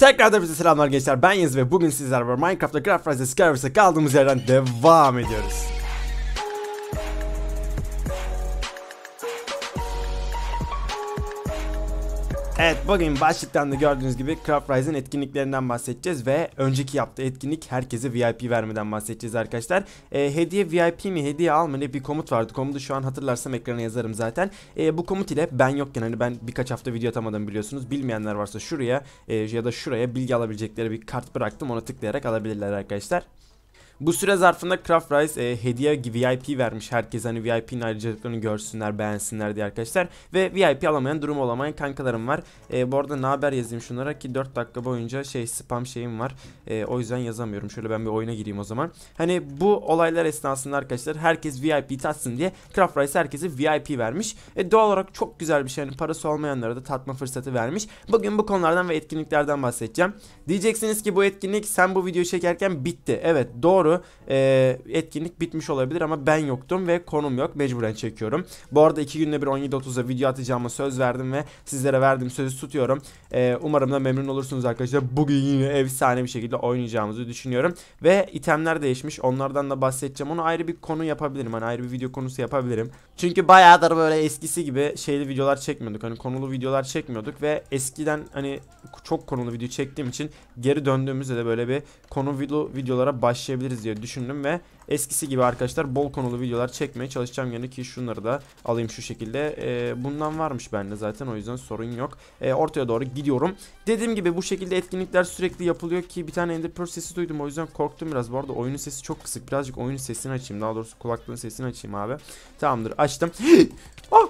Tekrar da selamlar gençler ben Yeniz ve bugün sizlerle Minecraft'ta Craft Rise Skyverse'e kaldığımız yerden devam ediyoruz. Evet bugün başlıktan da gördüğünüz gibi Craft Rise'ın etkinliklerinden bahsedeceğiz ve önceki yaptığı etkinlik herkese VIP vermeden bahsedeceğiz arkadaşlar. E, hediye VIP mi hediye alma ne bir komut vardı. Komutu şu an hatırlarsam ekrana yazarım zaten. E, bu komut ile ben yokken hani ben birkaç hafta video atamadım biliyorsunuz. Bilmeyenler varsa şuraya e, ya da şuraya bilgi alabilecekleri bir kart bıraktım ona tıklayarak alabilirler arkadaşlar. Bu süre zarfında Craft Rice e, hediye VIP vermiş herkese hani VIP'nin ayrıcalıklarını görsünler beğensinler diye arkadaşlar. Ve VIP alamayan durum olamayan kankalarım var. E, bu arada ne haber yazayım şunlara ki 4 dakika boyunca şey spam şeyim var. E, o yüzden yazamıyorum. Şöyle ben bir oyuna gireyim o zaman. Hani bu olaylar esnasında arkadaşlar herkes VIP tatsın diye Craft Rice herkese VIP vermiş. E, doğal olarak çok güzel bir şey. Hani parası olmayanlara da tatma fırsatı vermiş. Bugün bu konulardan ve etkinliklerden bahsedeceğim. Diyeceksiniz ki bu etkinlik sen bu videoyu çekerken bitti. Evet doğru doğru e, etkinlik bitmiş olabilir ama ben yoktum ve konum yok mecburen çekiyorum. Bu arada 2 günde bir 17.30'da video atacağımı söz verdim ve sizlere verdiğim sözü tutuyorum. E, umarım da memnun olursunuz arkadaşlar. Bugün yine efsane bir şekilde oynayacağımızı düşünüyorum. Ve itemler değişmiş onlardan da bahsedeceğim. Onu ayrı bir konu yapabilirim. Hani ayrı bir video konusu yapabilirim. Çünkü bayağıdır böyle eskisi gibi şeyli videolar çekmiyorduk. Hani konulu videolar çekmiyorduk ve eskiden hani çok konulu video çektiğim için geri döndüğümüzde de böyle bir konu videolara başlayabiliriz yapabiliriz diye düşündüm ve eskisi gibi arkadaşlar bol konulu videolar çekmeye çalışacağım yani ki şunları da alayım şu şekilde. E, bundan varmış bende zaten o yüzden sorun yok. E, ortaya doğru gidiyorum. Dediğim gibi bu şekilde etkinlikler sürekli yapılıyor ki bir tane Ender Pearl sesi duydum o yüzden korktum biraz. Bu arada oyunun sesi çok kısık. Birazcık oyunun sesini açayım. Daha doğrusu kulaklığın sesini açayım abi. Tamamdır açtım. ah!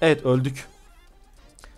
Evet öldük.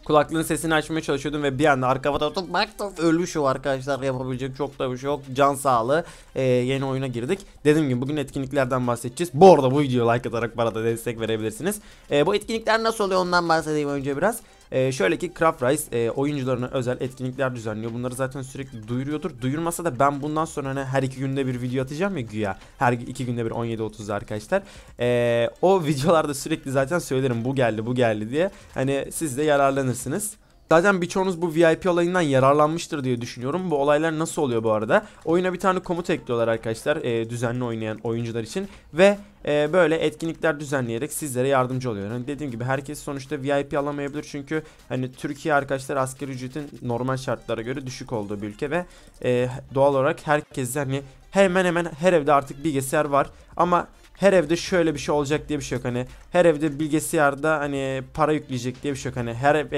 Kulaklığın sesini açmaya çalışıyordum ve bir anda arka fotoğrafta baktım ölmüş o arkadaşlar yapabilecek çok da bir şey yok. Can sağlığı. Ee, yeni oyuna girdik. Dediğim gibi bugün etkinliklerden bahsedeceğiz. Bu arada bu videoyu like atarak bana da destek verebilirsiniz. Ee, bu etkinlikler nasıl oluyor ondan bahsedeyim önce biraz. E, şöyle ki Craft Rise e, oyuncularına özel etkinlikler düzenliyor. Bunları zaten sürekli duyuruyordur. Duyurmasa da ben bundan sonra hani her iki günde bir video atacağım ya güya. Her iki günde bir 17.30'da arkadaşlar. E, o videolarda sürekli zaten söylerim bu geldi bu geldi diye. Hani siz de yararlanırsınız. Zaten birçoğunuz bu VIP olayından yararlanmıştır diye düşünüyorum. Bu olaylar nasıl oluyor bu arada? Oyuna bir tane komut ekliyorlar arkadaşlar e, düzenli oynayan oyuncular için. Ve e, böyle etkinlikler düzenleyerek sizlere yardımcı oluyor. Hani dediğim gibi herkes sonuçta VIP alamayabilir. Çünkü hani Türkiye arkadaşlar asgari ücretin normal şartlara göre düşük olduğu bir ülke. Ve e, doğal olarak herkes hani hemen hemen her evde artık bilgisayar var. Ama her evde şöyle bir şey olacak diye bir şey yok. Hani her evde bilgisayarda hani para yükleyecek diye bir şey yok. Hani her ev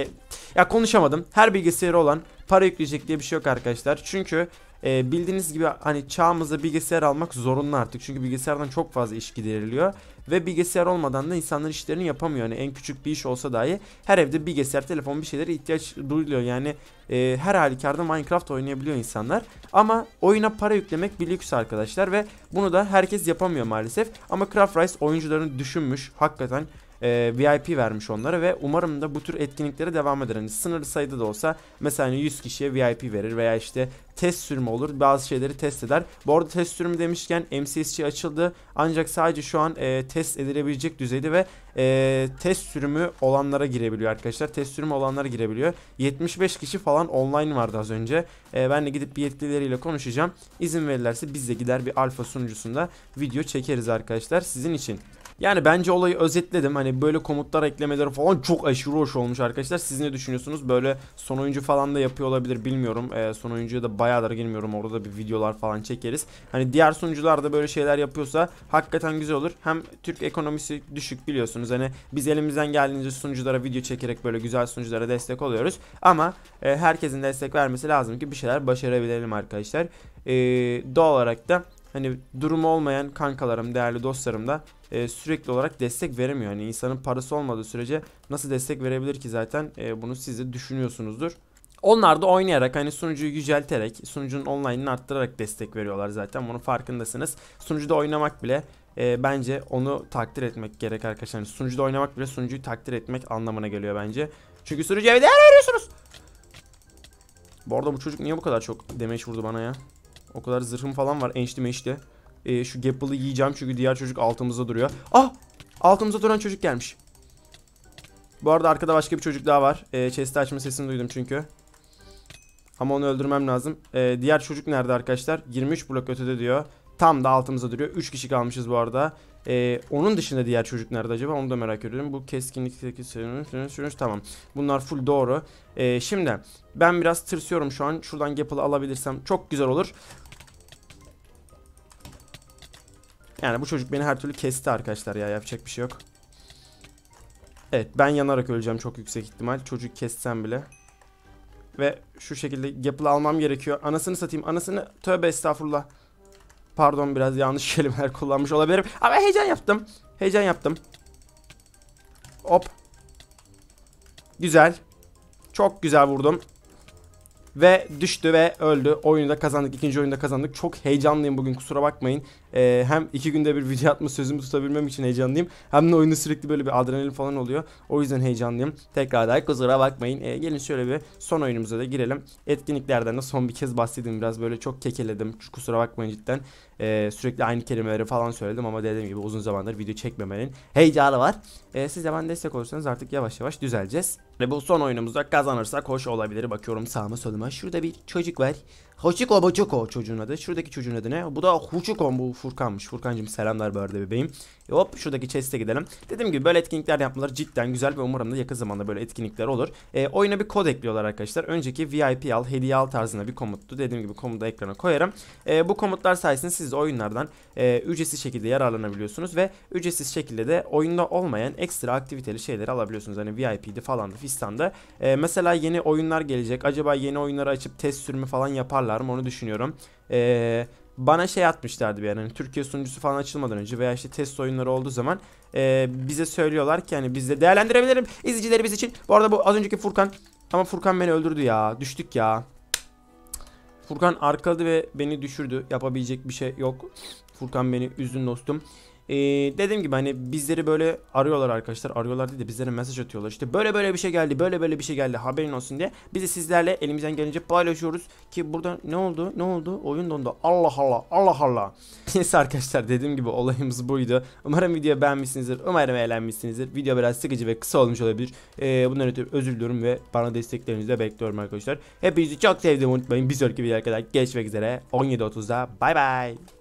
ya konuşamadım. Her bilgisayarı olan para yükleyecek diye bir şey yok arkadaşlar. Çünkü e, bildiğiniz gibi hani çağımızda bilgisayar almak zorunlu artık. Çünkü bilgisayardan çok fazla iş gideriliyor. Ve bilgisayar olmadan da insanlar işlerini yapamıyor. Yani en küçük bir iş olsa dahi her evde bilgisayar, telefon bir şeylere ihtiyaç duyuluyor. Yani e, her halükarda Minecraft oynayabiliyor insanlar. Ama oyuna para yüklemek bir lüks arkadaşlar. Ve bunu da herkes yapamıyor maalesef. Ama Craft Rice oyuncularını düşünmüş. Hakikaten e, VIP vermiş onlara ve umarım da bu tür etkinliklere devam eder. Hani sınırlı sayıda da olsa mesela 100 hani kişiye VIP verir veya işte test sürümü olur. Bazı şeyleri test eder. Bu arada test sürümü demişken MCSC açıldı. Ancak sadece şu an e, test edilebilecek düzeyde ve e, test sürümü olanlara girebiliyor arkadaşlar. Test sürümü olanlara girebiliyor. 75 kişi falan online vardı az önce. E, ben de gidip bir yetkilileriyle konuşacağım. İzin verirlerse biz de gider bir alfa sunucusunda video çekeriz arkadaşlar sizin için. Yani bence olayı özetledim. Hani böyle komutlar eklemeleri falan çok aşırı hoş olmuş arkadaşlar. Siz ne düşünüyorsunuz? Böyle son oyuncu falan da yapıyor olabilir bilmiyorum. E, son oyuncuya da bayağıdır girmiyorum. Orada da bir videolar falan çekeriz. Hani diğer sunucular da böyle şeyler yapıyorsa hakikaten güzel olur. Hem Türk ekonomisi düşük biliyorsunuz. Hani biz elimizden geldiğince sunuculara video çekerek böyle güzel sunuculara destek oluyoruz. Ama e, herkesin destek vermesi lazım ki bir şeyler başarabilelim arkadaşlar. E, doğal olarak da hani durumu olmayan kankalarım, değerli dostlarım da e, sürekli olarak destek veremiyor. Hani insanın parası olmadığı sürece nasıl destek verebilir ki zaten e, bunu siz de düşünüyorsunuzdur. Onlar da oynayarak hani sunucuyu yücelterek sunucunun online'ını arttırarak destek veriyorlar zaten bunun farkındasınız. Sunucuda oynamak bile e, bence onu takdir etmek gerek arkadaşlar. Yani sunucuda oynamak bile sunucuyu takdir etmek anlamına geliyor bence. Çünkü sunucuya bir değer veriyorsunuz. Bu arada bu çocuk niye bu kadar çok demeç vurdu bana ya? O kadar zırhım falan var enşti meşti. Ee, şu Gapple'ı yiyeceğim çünkü diğer çocuk altımızda duruyor. Ah! Altımızda duran çocuk gelmiş. Bu arada arkada başka bir çocuk daha var. Ee, chest'i açma sesini duydum çünkü. Ama onu öldürmem lazım. Ee, diğer çocuk nerede arkadaşlar? 23 blok ötede diyor. Tam da altımızda duruyor. 3 kişi kalmışız bu arada. Ee, onun dışında diğer çocuk nerede acaba onu da merak ediyorum. Bu keskinlikteki sürünüş sürünüş tamam. Bunlar full doğru. Ee, şimdi ben biraz tırsıyorum şu an. Şuradan Gapal'ı alabilirsem çok güzel olur. Yani bu çocuk beni her türlü kesti arkadaşlar ya yapacak bir şey yok. Evet ben yanarak öleceğim çok yüksek ihtimal. Çocuk kessem bile. Ve şu şekilde Gapal'ı almam gerekiyor. Anasını satayım anasını tövbe estağfurullah. Pardon biraz yanlış kelimeler kullanmış olabilirim. Ama heyecan yaptım. Heyecan yaptım. Hop. Güzel. Çok güzel vurdum. Ve düştü ve öldü. Oyunu da kazandık. ikinci oyunda kazandık. Çok heyecanlıyım bugün kusura bakmayın. E, hem iki günde bir video atma sözümü tutabilmem için heyecanlıyım. Hem de oyunda sürekli böyle bir adrenalin falan oluyor. O yüzden heyecanlıyım. Tekrar daha kusura bakmayın. E, gelin şöyle bir son oyunumuza da girelim. Etkinliklerden de son bir kez bahsedeyim. Biraz böyle çok kekeledim. Kusura bakmayın cidden. E, sürekli aynı kelimeleri falan söyledim ama dediğim gibi uzun zamandır video çekmemenin heyecanı var. E, siz de ben destek olursanız artık yavaş yavaş düzeleceğiz. Ve bu son oyunumuzda kazanırsak hoş olabilir. Bakıyorum sağıma soluma. Şurada bir çocuk var. Hoşiko Boçiko çocuğun adı. Şuradaki çocuğun adı ne? Bu da Huçiko bu Furkan'mış. Furkan'cım selamlar bu arada bebeğim. E hop şuradaki chest'e gidelim. Dediğim gibi böyle etkinlikler yapmaları cidden güzel ve umarım da yakın zamanda böyle etkinlikler olur. E, oyuna bir kod ekliyorlar arkadaşlar. Önceki VIP al, hediye al tarzında bir komuttu. Dediğim gibi komutu ekrana koyarım. E, bu komutlar sayesinde siz oyunlardan e, ücretsiz şekilde yararlanabiliyorsunuz ve ücretsiz şekilde de oyunda olmayan ekstra aktiviteli şeyleri alabiliyorsunuz. Hani VIP'di falan da fistanda. E, mesela yeni oyunlar gelecek. Acaba yeni oyunları açıp test sürümü falan yaparlar mı onu düşünüyorum. Eee bana şey atmışlardı bir yani hani Türkiye sunucusu falan açılmadan önce veya işte test oyunları olduğu zaman e, bize söylüyorlar ki hani biz de değerlendirebilirim biz için. Bu arada bu az önceki Furkan ama Furkan beni öldürdü ya düştük ya. Furkan arkaladı ve beni düşürdü yapabilecek bir şey yok. Furkan beni üzdün dostum. Ee, dediğim gibi hani bizleri böyle arıyorlar arkadaşlar. Arıyorlar değil bizlere mesaj atıyorlar. İşte böyle böyle bir şey geldi, böyle böyle bir şey geldi haberin olsun diye. Biz de sizlerle elimizden gelince paylaşıyoruz. Ki burada ne oldu? Ne oldu? Oyun dondu. Allah Allah. Allah Allah. Neyse arkadaşlar dediğim gibi olayımız buydu. Umarım video beğenmişsinizdir. Umarım eğlenmişsinizdir. Video biraz sıkıcı ve kısa olmuş olabilir. Ee, bundan ötürü özür diliyorum ve bana desteklerinizi de bekliyorum arkadaşlar. Hepinizi çok sevdim unutmayın. Bir sonraki videoya kadar görüşmek üzere. 17.30'da bay bay.